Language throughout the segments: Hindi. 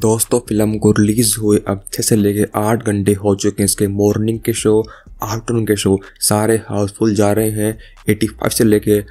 दोस्तों फिल्म को रिलीज़ हुए अब छः से लेकर आठ घंटे हो चुके हैं इसके मॉर्निंग के शो आफ्टरनून के शो सारे हाउसफुल जा रहे हैं 85 से लेके 95,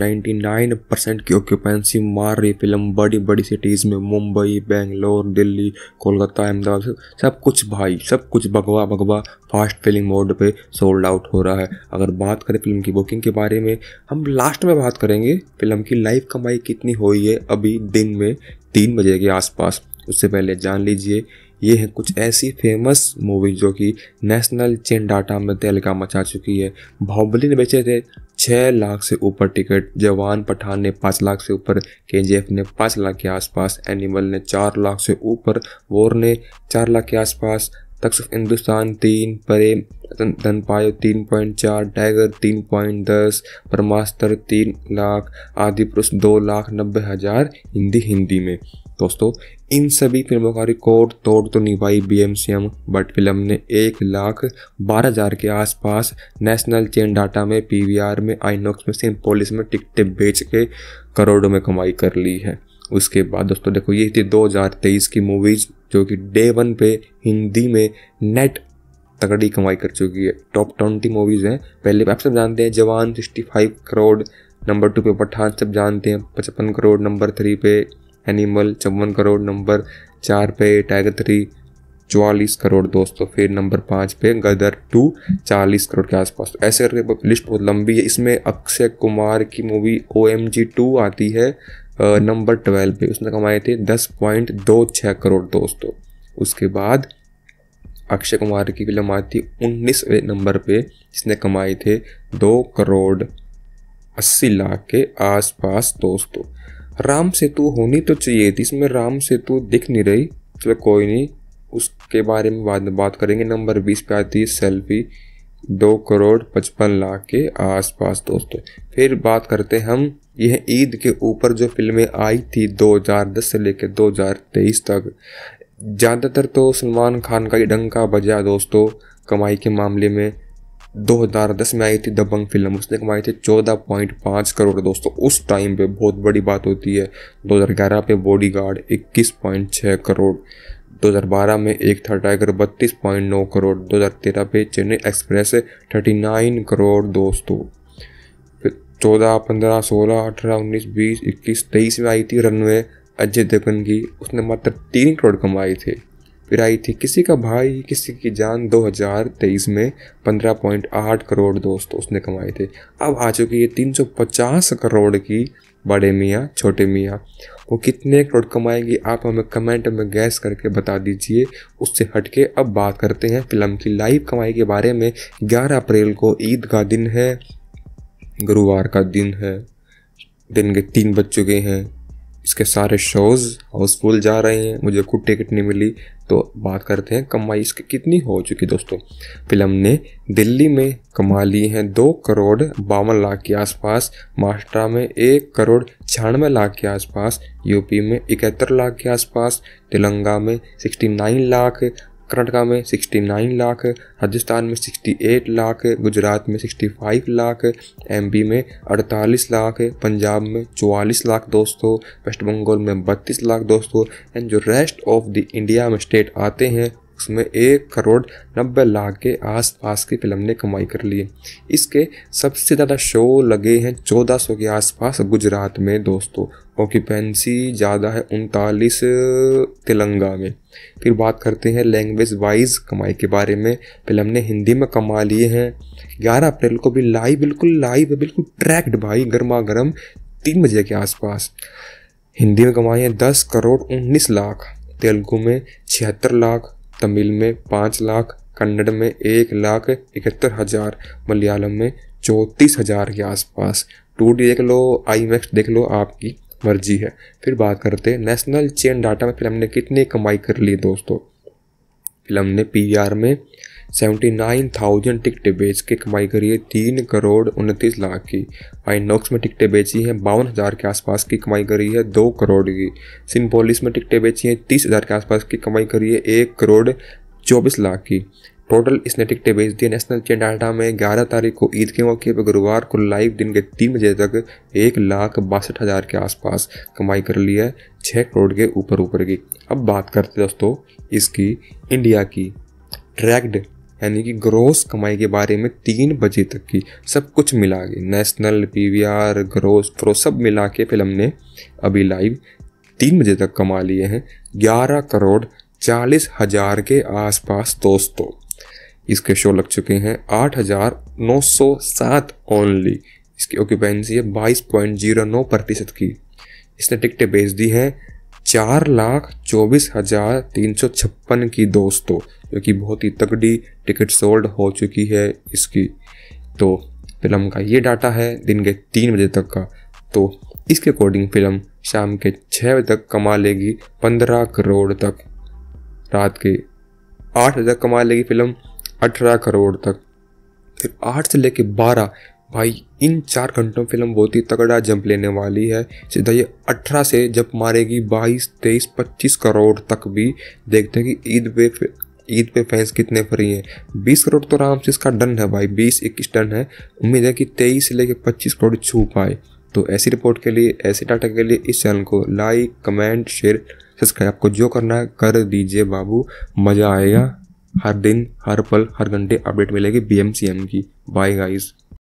99 परसेंट की ऑक्यूपेंसी मार रही फिल्म बड़ी बड़ी सिटीज़ में मुंबई बेंगलोर दिल्ली कोलकाता अहमदाबाद सब कुछ भाई सब कुछ भगवा भगवा फास्ट फिल्म मोड पे सोल्ड आउट हो रहा है अगर बात करें फिल्म की बुकिंग के बारे में हम लास्ट में बात करेंगे फिल्म की लाइव कमाई कितनी हुई है अभी दिन में तीन बजे के आसपास उससे पहले जान लीजिए ये हैं कुछ ऐसी फेमस मूवीज जो कि नेशनल चेन डाटा में तहलका मचा चुकी है बाहुबली ने बेचे थे छः लाख से ऊपर टिकट जवान पठान ने पाँच लाख से ऊपर के ने पाँच लाख के आसपास एनिमल ने चार लाख से ऊपर वोर ने चार लाख के आसपास तक्स हिंदुस्तान तीन परे धन पायो तीन पॉइंट चार टाइगर तीन पॉइंट दस परमास्तर तीन लाख आदि पुरुष दो लाख नब्बे हज़ार हिंदी हिंदी में दोस्तों इन सभी फिल्मों का रिकॉर्ड तोड़ तो M C B but film ने एक लाख बारह हज़ार के आसपास नेशनल चेन डाटा में पीवीआर में आईनोक्स में सिम पोलिस में टिकटें बेच के करोड़ों में कमाई कर ली है उसके बाद दोस्तों देखो ये थी 2023 की मूवीज़ जो कि डे वन पे हिंदी में नेट तगड़ी कमाई कर चुकी है टॉप ट्वेंटी मूवीज़ हैं पहले आप सब जानते हैं Jawan sixty five crore number two पे पठान सब जानते हैं पचपन करोड़ नंबर थ्री पे एनिमल चौवन करोड़ नंबर चार पे टाइगर थ्री चौवालीस करोड़ दोस्तों फिर नंबर पाँच पे गदर टू चालीस करोड़ के आसपास तो ऐसे करके लिस्ट बहुत लंबी है इसमें अक्षय कुमार की movie O M G two आती है नंबर ट्वेल्व पे उसने कमाए थे दस पॉइंट दो छः करोड़ दोस्तों उसके बाद अक्षय कुमार की फिल्म आती उन्नीस नंबर पे जिसने कमाए थे दो करोड़ अस्सी लाख के आसपास दोस्तों राम सेतु होनी तो चाहिए थी इसमें राम सेतु दिख नहीं रही चलो कोई नहीं उसके बारे में बाद में बात करेंगे नंबर बीस पे आती है सेल्फी दो करोड़ पचपन लाख के आसपास दोस्तों फिर बात करते हैं हम यह ईद के ऊपर जो फिल्में आई थी 2010 से लेकर 2023 तक ज़्यादातर तो सलमान खान का ही डंका बजा दोस्तों कमाई के मामले में 2010 में आई थी दबंग फिल्म उसने कमाई थी 14.5 करोड़ दोस्तों उस टाइम पे बहुत बड़ी बात होती है 2011 पे बॉडीगार्ड 21.6 करोड़ 2012 में एक था टाइगर 32.9 करोड़ 2013 पे चेन्नई एक्सप्रेस 39 करोड़ दोस्तों चौदह पंद्रह सोलह अठारह उन्नीस बीस इक्कीस तेईस में आई थी रनवे अजय देवगन की उसने मात्र तीन करोड़ कमाए थे पिराई थी किसी का भाई किसी की जान 2023 में 15.8 करोड़ दोस्त उसने कमाए थे अब आ चुकी है 350 करोड़ की बड़े मियाँ छोटे मियाँ वो कितने करोड़ कमाएंगी आप हमें कमेंट में गैस करके बता दीजिए उससे हटके अब बात करते हैं फिल्म की लाइव कमाई के बारे में 11 अप्रैल को ईद का दिन है गुरुवार का दिन है दिन के तीन बज चुके हैं इसके सारे शोज़ हाउसफुल जा रहे हैं मुझे खुद टिकट नहीं मिली तो बात करते हैं कमाई इसकी कितनी हो चुकी दोस्तों फिल्म ने दिल्ली में कमा ली है दो करोड़ बावन लाख के आसपास महाराष्ट्र में एक करोड़ छियानवे लाख के आसपास यूपी में इकहत्तर लाख के आसपास तेलंगा में सिक्सटी नाइन लाख कर्नाटका में 69 लाख राजस्थान में 68 लाख गुजरात में 65 लाख एमपी में 48 लाख पंजाब में 44 लाख दोस्तों वेस्ट बंगाल में 32 लाख दोस्तों एंड जो रेस्ट ऑफ द इंडिया में स्टेट आते हैं उसमें एक करोड़ नब्बे लाख के आसपास की फिल्म ने कमाई कर ली इसके सबसे ज़्यादा शो लगे हैं चौदह सौ के आसपास गुजरात में दोस्तों ऑक्यूपेंसी ज़्यादा है उनतालीस तेलंगा में फिर बात करते हैं लैंग्वेज वाइज कमाई के बारे में फिल्म ने हिंदी में कमा लिए हैं ग्यारह अप्रैल को भी लाइव बिल्कुल लाइव बिल्कुल ट्रैक्ड भाई गर्मा गर्म तीन बजे के आसपास हिंदी में कमाई है दस करोड़ उन्नीस लाख तेलुगु में छिहत्तर लाख तमिल में पाँच लाख कन्नड़ में एक लाख इकहत्तर हज़ार मलयालम में चौंतीस हज़ार के आसपास टू डी देख लो आई मैक्स देख लो आपकी मर्जी है फिर बात करते हैं नेशनल चेन डाटा में फिल्म ने कितनी कमाई कर ली दोस्तों फिल्म ने पी में 79,000 टिकटें बेच के कमाई करी है तीन करोड़ उनतीस लाख की आइनॉक्स में टिकटें बेची हैं बावन हज़ार के आसपास की कमाई करी है दो करोड़ की सिंपोलिस में टिकटें बेची हैं तीस हज़ार के आसपास की कमाई करी है एक करोड़ चौबीस लाख की टोटल इसने टिकटें बेच दी नेशनल चेन डाटा में ग्यारह तारीख को ईद के मौके पर गुरुवार को लाइव दिन के तीन बजे तक एक लाख बासठ हज़ार के आसपास कमाई कर ली है छः करोड़ के ऊपर ऊपर की अब बात करते दोस्तों इसकी इंडिया की ट्रैक्ड यानी कि ग्रोस कमाई के बारे में तीन बजे तक की सब कुछ मिला के national P V R gross प्रो सब मिला के फिल्म ने अभी लाइव तीन बजे तक कमा लिए हैं ग्यारह करोड़ चालीस हजार के आसपास दोस्तों इसके शो लग चुके हैं आठ हजार नौ सौ सात ओनली इसकी ऑक्यूपेंसी है बाईस पॉइंट जीरो नौ प्रतिशत की इसने टिकटें बेच दी हैं चार लाख चौबीस हजार तीन सौ छप्पन की दोस्तों जो कि बहुत ही तगड़ी टिकट सोल्ड हो चुकी है इसकी तो फिल्म का ये डाटा है दिन के तीन बजे तक का तो इसके अकॉर्डिंग फिल्म शाम के छः बजे तक कमा लेगी पंद्रह करोड़ तक रात के आठ बजे तक कमा लेगी फिल्म अठारह करोड़ तक फिर आठ से लेके बारह भाई इन चार घंटों फिल्म बहुत ही तगड़ा जंप लेने वाली है सीधा ये अठारह से जब मारेगी बाईस तेईस पच्चीस करोड़ तक भी देखते हैं कि ईद पे ईद पे फैंस कितने फ्री हैं 20 करोड़ तो आराम से इसका डन है भाई 20 इक्कीस डन है उम्मीद है कि 23 से लेकर 25 करोड़ छू पाए तो ऐसी रिपोर्ट के लिए ऐसे डाटा के लिए इस चैनल को लाइक कमेंट शेयर सब्सक्राइब आपको जो करना है कर दीजिए बाबू मज़ा आएगा हर दिन हर पल हर घंटे अपडेट मिलेगी बी की बाय गाइज़